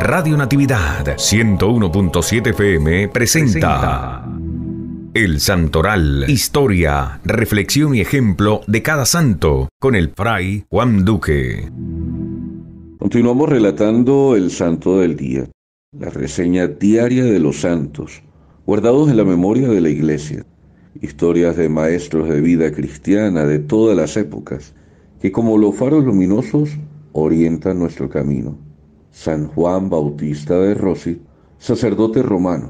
Radio Natividad 101.7 FM presenta El Santoral, historia, reflexión y ejemplo de cada santo con el fray Juan Duque. Continuamos relatando el santo del día, la reseña diaria de los santos, guardados en la memoria de la iglesia, historias de maestros de vida cristiana de todas las épocas que como los faros luminosos orientan nuestro camino. San Juan Bautista de Rossi, sacerdote romano,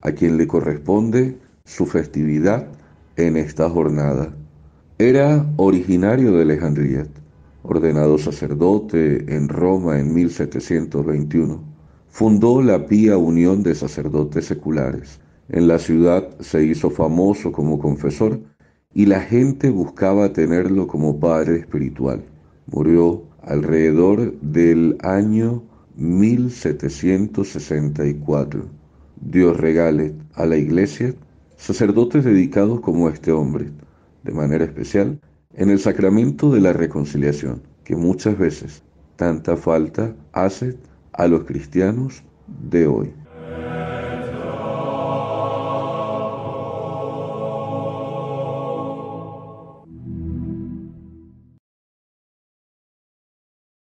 a quien le corresponde su festividad en esta jornada. Era originario de Alejandría, ordenado sacerdote en Roma en 1721. Fundó la Pía Unión de Sacerdotes Seculares. En la ciudad se hizo famoso como confesor y la gente buscaba tenerlo como padre espiritual. Murió alrededor del año 1764. Dios regale a la iglesia sacerdotes dedicados como este hombre, de manera especial en el sacramento de la reconciliación, que muchas veces tanta falta hace a los cristianos de hoy.